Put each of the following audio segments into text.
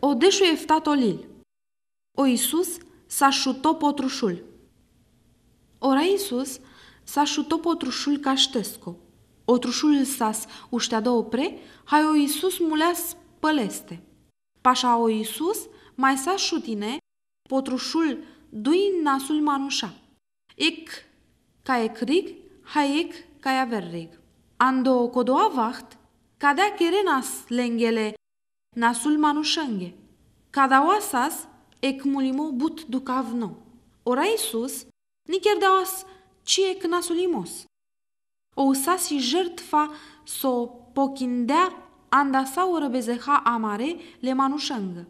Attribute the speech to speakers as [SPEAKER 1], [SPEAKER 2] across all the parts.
[SPEAKER 1] O deșuieftatolil. O Iisus s-a șutat potrușul. Ora Iisus s-a șutat potrușul caștesco. Otrușul sas uștea două pre, hai o Iisus muleas păleste. Pașa o Iisus mai s-a șutine, potrușul dui nasul manușa. Ic ca e crig, hai ic ca e averrig. Ando codoa vaht, cadea cherenas lengele nasul manușânghe. Cada oasas ecmulimo but ducavno. Ora Iisus ni cherdeaus cie nasulimos. O usasi jertfa so pochindea anda saură bezeha amare le manușângă.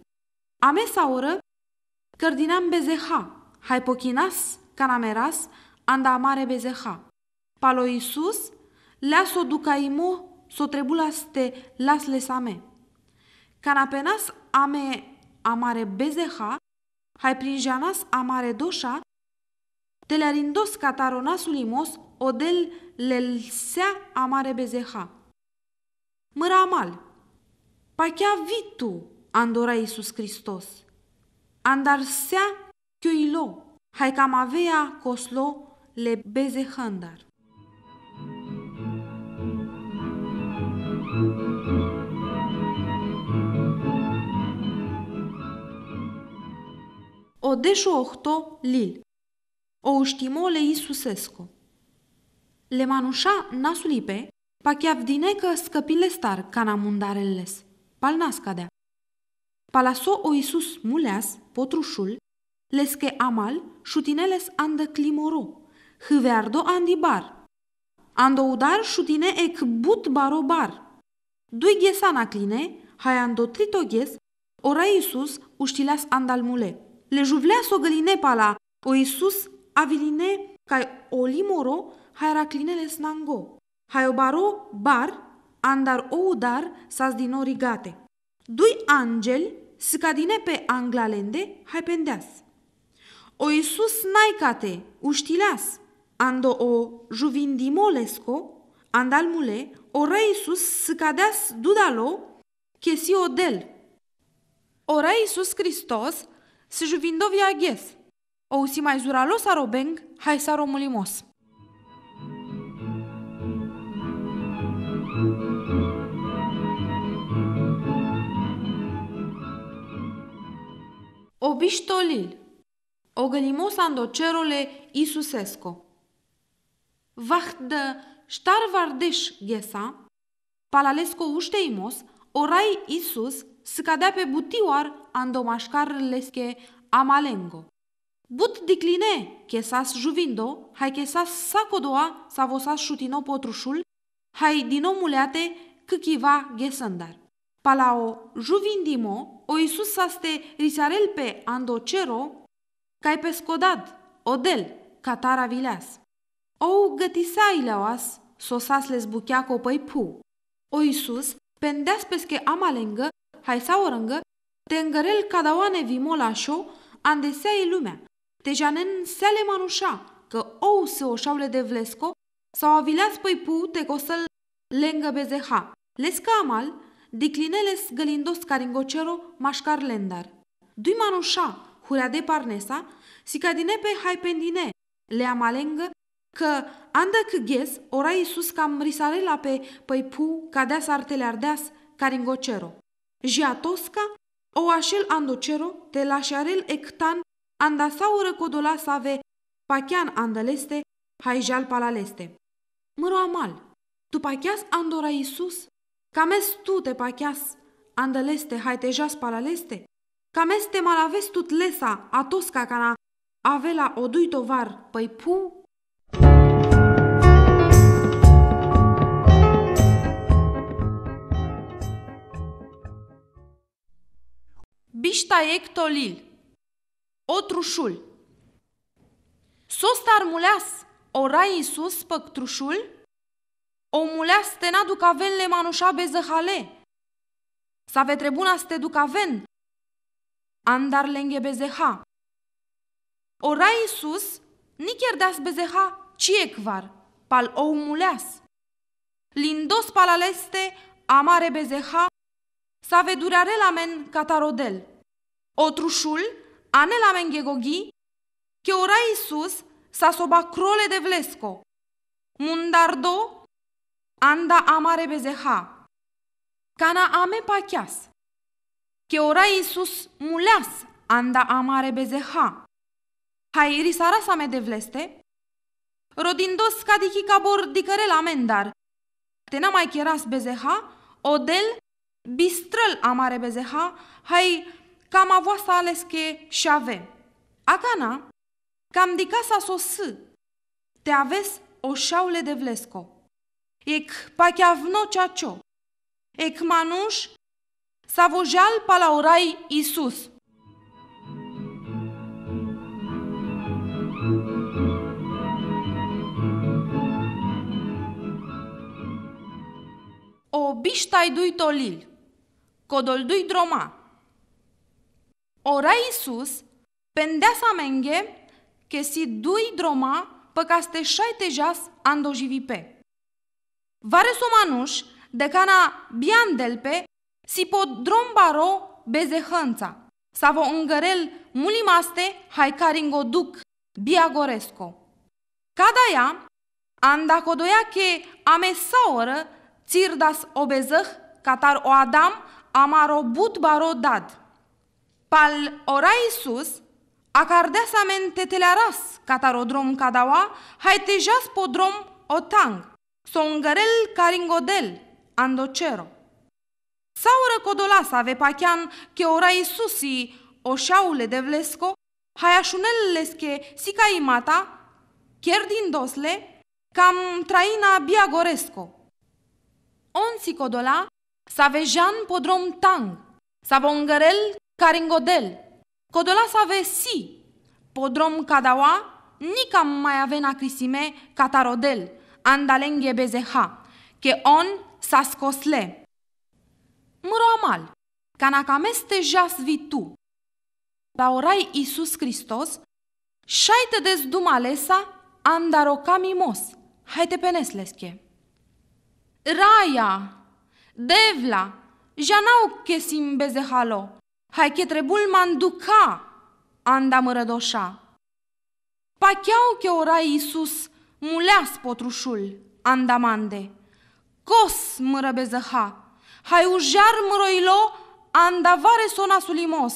[SPEAKER 1] Ame saură cărdinam bezeha, hai pochinas canameras anda amare bezeha. Palo Isus, las o ducaimo, so trebulas te las lesame. Canapenas ame amare bezeha, hai prinjanas amare doșa, telarindos cataronas o odel lelsea amare bezeha. bezeja. Măramal, pachea vitu, andora Iisus Hristos, sea chioilo, avea coslo le bezehandar. thank you ochto lil, ouștimole Iisusesco. Le manușa nasulipe, pachiavdinecă scăpile star Pal nascadea. Palaso o Isus muleas, potrușul, lesche amal, șutineles andă climoro, hâveardo andibar. udar șutine ec but barobar. Dui ghesana cline, hai ando trito ghes, ora Iisus uștileas andal mule le juvlea s o Iisus aviline cai olimoro hieraclinele snango. hai baro bar, andar o s-a din origate. Dui angeli scadine pe anglalende hai pendeas. O Iisus naicate, uștileas, ando o juvindimolesco, mule o Iisus scadeas dudalo, chesi del. Ora Iisus Hristos să juvindovia aghes. O usi mai zuralos arobeng, hai să romulimos. Obiștolil. Ogălimos andocerole Isusesco. Vahtă ștar vardeș ghesa, palalesco ușteimos, orai Isus cadea pe butioar lesche amalengo. But dicline, chesas juvindo, hai chesas sacodoa, sa vosas șutino potrușul, hai din omuleate câchiva ghesândar. Palao juvindimo, o Isus saste risarel pe andocero, cai pe scodad, odel, catara vileas. O gătisai leoas, sosas les buchea copăi pu. O Isus Pendeaspeske amalengă, hai rângă, te îngărel cadaoane vimola șo, e lumea. Te janen sele manușa, că ou se oșaule de vlesco, sau avileas păi pu te cosăl lengă bezeha. Lesca amal, diclineles gălindos caringocero mașcar lendar. Dui manușa, hurea de parnesa, sicadine pe hai pendine, le amalengă că andă că ghes ora Iisus cam risarela pe păipu cadeas artele ardeas caringocero. Jiatosca o așel andocero te lașarel ectan andasaură codola save pachean andăleste haijal palaleste. Măro mal, tu pacheas andora Iisus, cames tu te pacheas andăleste haitejas palaleste, cames te malaves tut lesa atosca cana avela odui tovar păi pu Biștaec o otrușul. Sos sus orai Iisus păctrușul, muleas te naduc le manușa bezăhale. Să ve trebuna să te duc aven, andar lenghe bezeha. în sus nicher deas bezeha, ecvar, pal o muleas. Lindos palaleste, amare bezeha, Savedurarelamen catarodel. Otrușul, anelamen ghegogi, că ora Iisus sa soba crole de vlesco. Mundardo, anda amare bezeha. Cana ame pachias. Că ora Iisus muleas, anda amare bezeha. Hairi me de vleste, rodindos cadichica bordicărel amendar. Te n-a mai cheras bezeha, odel bistrăl amare bezeha, hai cam avoasa ales și ave. Acana, cam di casa s-o s, te aves o șaule de vlesco. Ec cea cio. ec manuș, la palaurai Isus. O biștai dui tolil codoldui droma. Ora Iisus, sa menge, că si dui droma păcaste șaitejas pe, Vare somanuș, de cana delpe, si pod drombaro bezehânța, sa vo îngărel mulimaste haikaringo duc, biagoresco. ea, anda codoia che ame saoră, cirdas obezăh, catar o adam, amarobut barodad. Pal orai sus, acardeasamen tetelearas, catarodrom cadaua, haitejas podrom otang, songarel caringodel, andocero. Saură ave pachean che orai susi oșaule de vlesco, haiașunellesche caimata, chiar din dosle, cam traina biagoresco. Onsi codola, Savejan podrom tang, savongărel caringodel, codola save si, podrom cadaua, nicam mai avena crisime catarodel, andalenghe bezeha, che on sascosle, scosle. Mroamal, canacameste jas vitu. La orai Iisus Hristos, șaite des dumalesa andarocamimos, haite peneslesche. Raia, Devla, janau că sim bezehalo, hai che trebul manduca, anda mărădoșa. Pacheau că ora Iisus muleas potrușul, mande. cos mără bezăha, hai ujar Anda vare sona sulimos.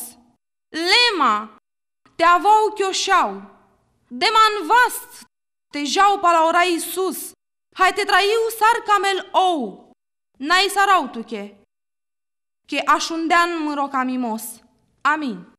[SPEAKER 1] Lema, te avau chioșau, de manvast, te jau pa la ora Iisus, hai te traiu sar camel ou, nai sarautuche, che asciundeam rocamimos. Amin.